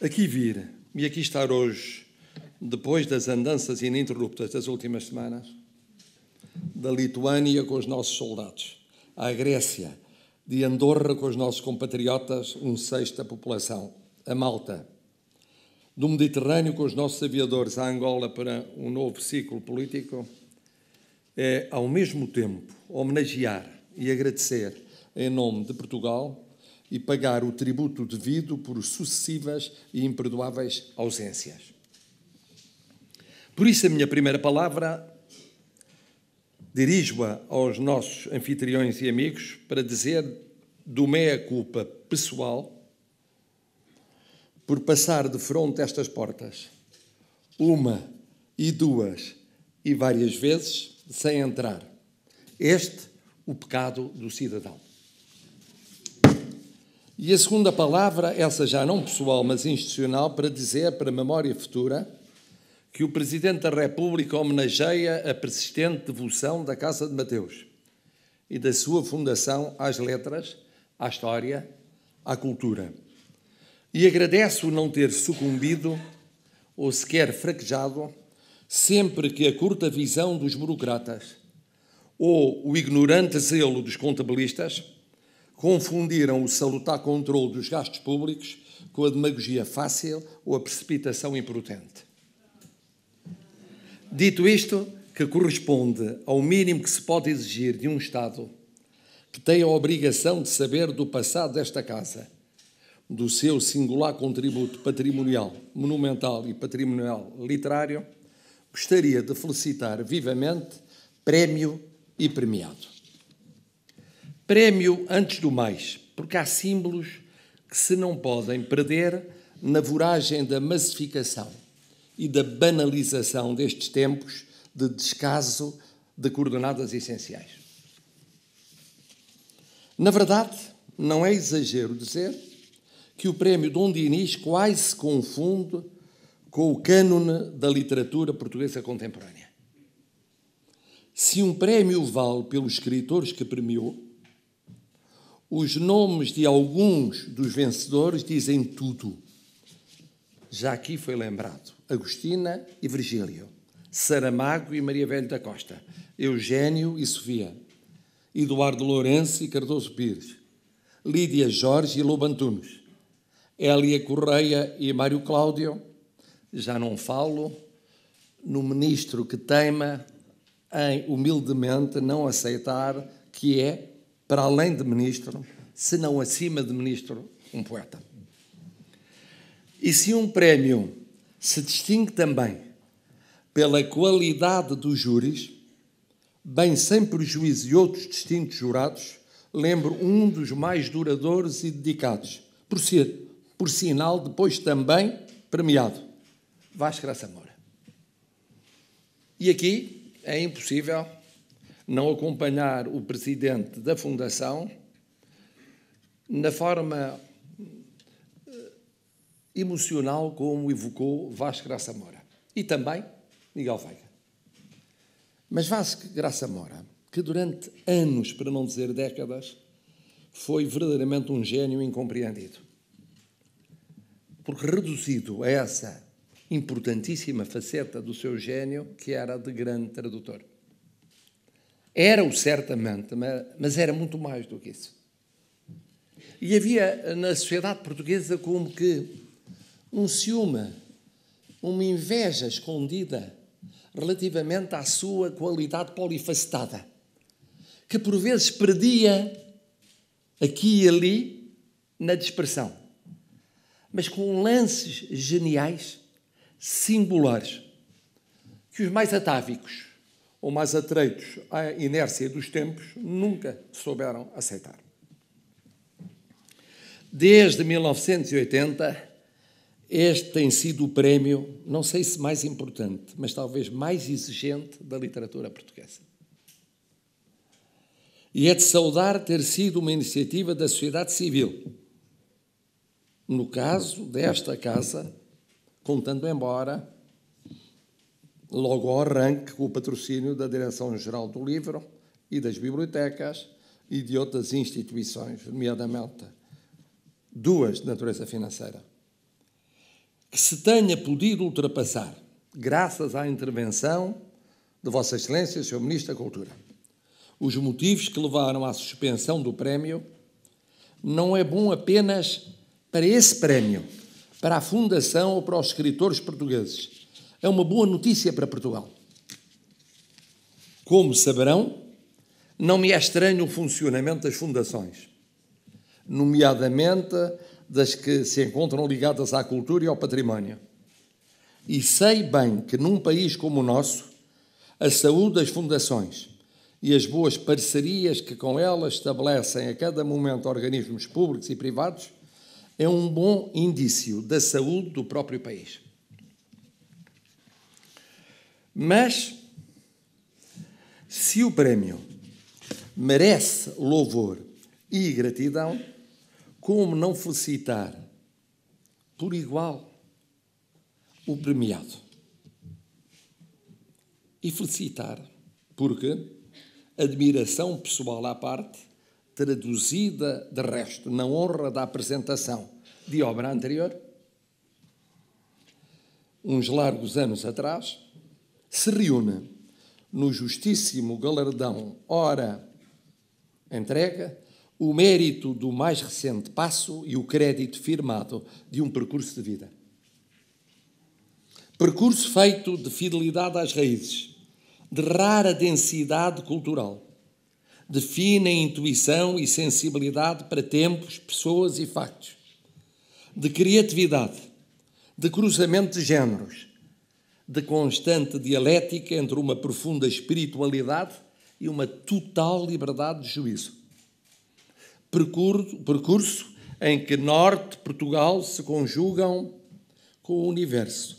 Aqui vir e aqui estar hoje, depois das andanças ininterruptas das últimas semanas, da Lituânia com os nossos soldados, à Grécia, de Andorra com os nossos compatriotas, um sexto da população, a Malta, do Mediterrâneo com os nossos aviadores à Angola para um novo ciclo político, é ao mesmo tempo homenagear e agradecer em nome de Portugal e pagar o tributo devido por sucessivas e imperdoáveis ausências. Por isso, a minha primeira palavra dirijo-a aos nossos anfitriões e amigos para dizer do meia-culpa é pessoal por passar de fronte estas portas, uma e duas e várias vezes, sem entrar. Este, o pecado do cidadão. E a segunda palavra, essa já não pessoal, mas institucional, para dizer, para a memória futura, que o Presidente da República homenageia a persistente devoção da Casa de Mateus e da sua fundação às letras, à história, à cultura. E agradeço não ter sucumbido ou sequer fraquejado sempre que a curta visão dos burocratas ou o ignorante zelo dos contabilistas confundiram o salutar controle dos gastos públicos com a demagogia fácil ou a precipitação imprudente. Dito isto, que corresponde ao mínimo que se pode exigir de um Estado que tem a obrigação de saber do passado desta Casa, do seu singular contributo patrimonial, monumental e patrimonial literário, gostaria de felicitar vivamente prémio e premiado. Prémio, antes do mais, porque há símbolos que se não podem perder na voragem da massificação e da banalização destes tempos de descaso de coordenadas essenciais. Na verdade, não é exagero dizer que o prémio Dom Dinis quase se confunde com o cânone da literatura portuguesa contemporânea. Se um prémio vale pelos escritores que premiou, os nomes de alguns dos vencedores dizem tudo. Já aqui foi lembrado: Agostina e Virgílio, Saramago e Maria Velho da Costa, Eugênio e Sofia, Eduardo Lourenço e Cardoso Pires, Lídia Jorge e Lobo Elia Hélia Correia e Mário Cláudio. Já não falo no ministro que teima em humildemente não aceitar que é para além de ministro, se não acima de ministro, um poeta. E se um prémio se distingue também pela qualidade dos júris, bem sem prejuízo de outros distintos jurados, lembro um dos mais duradouros e dedicados, por ser, por sinal, depois também premiado, Vasco Graça Moura. E aqui é impossível não acompanhar o presidente da Fundação na forma eh, emocional como evocou Vasco Graça Moura e também Miguel Veiga. Mas Vasco Graça Moura, que durante anos, para não dizer décadas, foi verdadeiramente um gênio incompreendido. Porque reduzido a essa importantíssima faceta do seu gênio, que era de grande tradutor. Era-o certamente, mas era muito mais do que isso. E havia na sociedade portuguesa como que um ciúme, uma inveja escondida relativamente à sua qualidade polifacetada, que por vezes perdia aqui e ali na dispersão, mas com lances geniais, singulares, que os mais atávicos ou mais atreitos à inércia dos tempos, nunca souberam aceitar. Desde 1980, este tem sido o prémio, não sei se mais importante, mas talvez mais exigente da literatura portuguesa. E é de saudar ter sido uma iniciativa da sociedade civil. No caso desta casa, contando embora logo ao arranque, o patrocínio da Direção-Geral do Livro e das bibliotecas e de outras instituições, nomeadamente duas de natureza financeira, que se tenha podido ultrapassar graças à intervenção de Vossa Excelência, Sr. Ministro da Cultura. Os motivos que levaram à suspensão do prémio não é bom apenas para esse prémio, para a Fundação ou para os escritores portugueses é uma boa notícia para Portugal. Como saberão, não me é estranho o funcionamento das fundações, nomeadamente das que se encontram ligadas à cultura e ao património. E sei bem que num país como o nosso, a saúde das fundações e as boas parcerias que com elas estabelecem a cada momento organismos públicos e privados é um bom indício da saúde do próprio país. Mas, se o prémio merece louvor e gratidão, como não felicitar por igual o premiado? E felicitar, porque admiração pessoal à parte, traduzida de resto na honra da apresentação de obra anterior, uns largos anos atrás, se reúne no justíssimo galardão, ora entrega, o mérito do mais recente passo e o crédito firmado de um percurso de vida. Percurso feito de fidelidade às raízes, de rara densidade cultural, de fina intuição e sensibilidade para tempos, pessoas e factos, de criatividade, de cruzamento de géneros, de constante dialética entre uma profunda espiritualidade e uma total liberdade de juízo. Percurso, percurso em que Norte e Portugal se conjugam com o universo.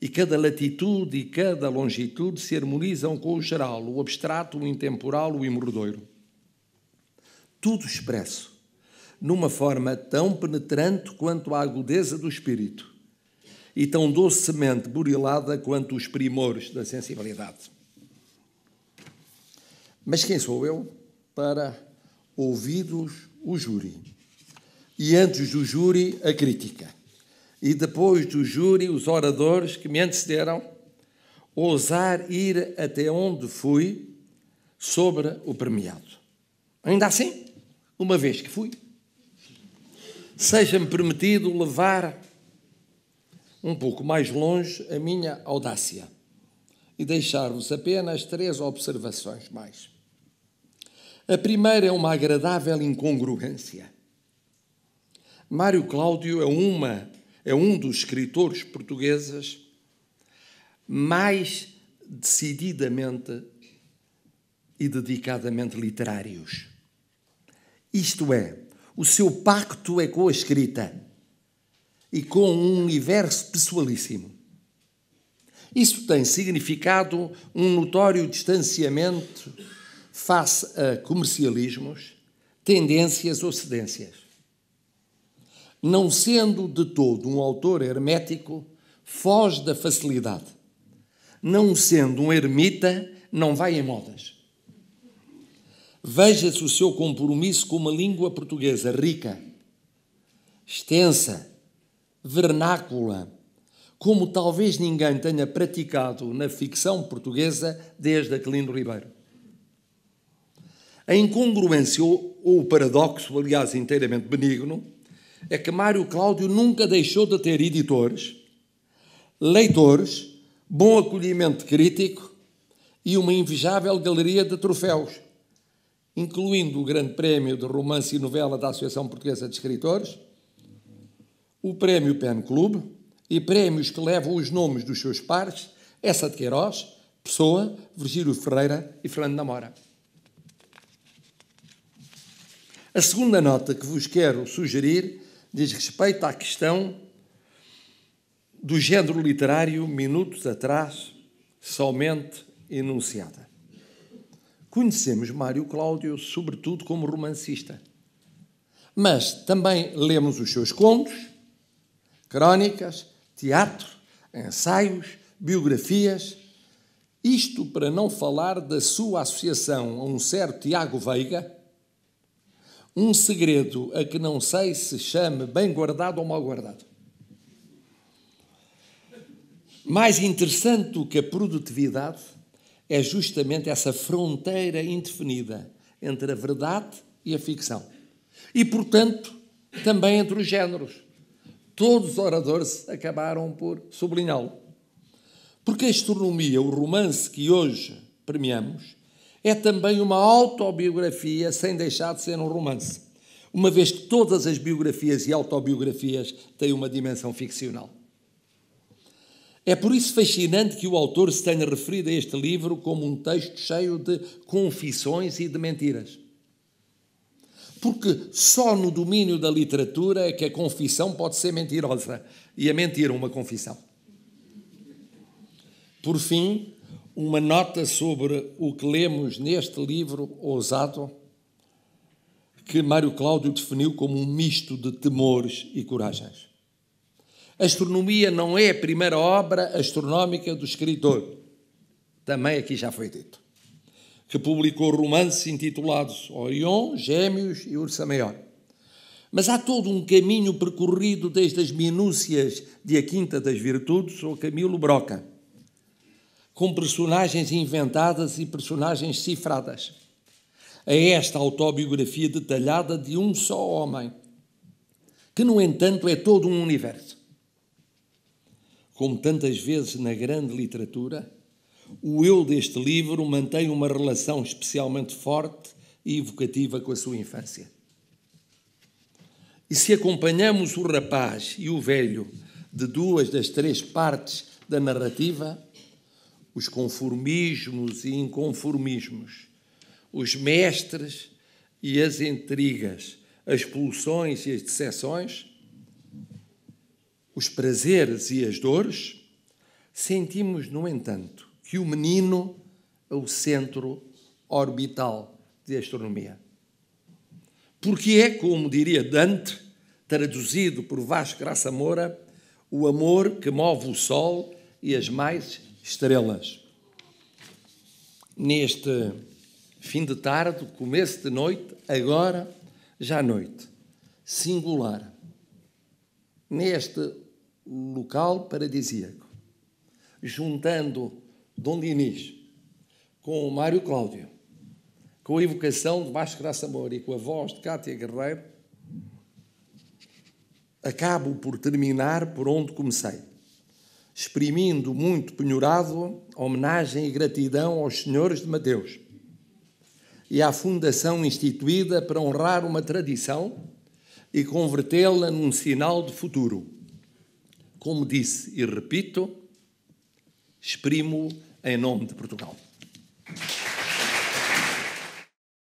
E cada latitude e cada longitude se harmonizam com o geral, o abstrato, o intemporal, o imordoiro. Tudo expresso, numa forma tão penetrante quanto a agudeza do espírito e tão docemente burilada quanto os primores da sensibilidade. Mas quem sou eu para ouvidos o júri? E antes do júri, a crítica. E depois do júri, os oradores que me antecederam, ousar ir até onde fui sobre o premiado. Ainda assim, uma vez que fui, seja-me permitido levar um pouco mais longe a minha audácia e deixar-vos apenas três observações mais. A primeira é uma agradável incongruência. Mário Cláudio é uma é um dos escritores portugueses mais decididamente e dedicadamente literários. Isto é, o seu pacto é com a escrita e com um universo pessoalíssimo. Isso tem significado um notório distanciamento face a comercialismos, tendências ou cedências. Não sendo de todo um autor hermético, foge da facilidade. Não sendo um ermita, não vai em modas. Veja-se o seu compromisso com uma língua portuguesa rica, extensa, vernácula, como talvez ninguém tenha praticado na ficção portuguesa desde Aquilino Ribeiro. A incongruência ou, ou o paradoxo, aliás, inteiramente benigno, é que Mário Cláudio nunca deixou de ter editores, leitores, bom acolhimento crítico e uma invejável galeria de troféus, incluindo o Grande Prémio de Romance e Novela da Associação Portuguesa de Escritores, o Prémio Pen Club e prémios que levam os nomes dos seus pares, essa é de Queiroz, Pessoa, Virgílio Ferreira e Fernando Namora. A segunda nota que vos quero sugerir diz respeito à questão do género literário, minutos atrás, somente enunciada. Conhecemos Mário Cláudio, sobretudo, como romancista, mas também lemos os seus contos crônicas, teatro, ensaios, biografias. Isto para não falar da sua associação a um certo Tiago Veiga, um segredo a que não sei se chame bem guardado ou mal guardado. Mais interessante do que a produtividade é justamente essa fronteira indefinida entre a verdade e a ficção. E, portanto, também entre os géneros todos os oradores acabaram por sublinhá-lo. Porque a astronomia, o romance que hoje premiamos, é também uma autobiografia sem deixar de ser um romance, uma vez que todas as biografias e autobiografias têm uma dimensão ficcional. É por isso fascinante que o autor se tenha referido a este livro como um texto cheio de confissões e de mentiras porque só no domínio da literatura é que a confissão pode ser mentirosa. E a mentira uma confissão. Por fim, uma nota sobre o que lemos neste livro ousado, que Mário Cláudio definiu como um misto de temores e coragens. A Astronomia não é a primeira obra astronómica do escritor. Também aqui já foi dito que publicou romances intitulados Orion, Gêmeos e Ursa Maior. Mas há todo um caminho percorrido desde as minúcias de A Quinta das Virtudes ou Camilo Broca, com personagens inventadas e personagens cifradas, a é esta autobiografia detalhada de um só homem, que, no entanto, é todo um universo. Como tantas vezes na grande literatura, o eu deste livro mantém uma relação especialmente forte e evocativa com a sua infância. E se acompanhamos o rapaz e o velho de duas das três partes da narrativa, os conformismos e inconformismos, os mestres e as intrigas, as pulsões e as decepções, os prazeres e as dores, sentimos, no entanto, que o menino é o centro orbital de astronomia. Porque é, como diria Dante, traduzido por Vasco Graça Moura, o amor que move o Sol e as mais estrelas. Neste fim de tarde, começo de noite, agora já noite, singular, neste local paradisíaco, juntando Dom Dinis, com o Mário Cláudio, com a evocação de Vasco Graça Amor e com a voz de Cátia Guerreiro, acabo por terminar por onde comecei, exprimindo muito penhorado homenagem e gratidão aos senhores de Mateus e à fundação instituída para honrar uma tradição e convertê-la num sinal de futuro. Como disse e repito, exprimo em nome de Portugal.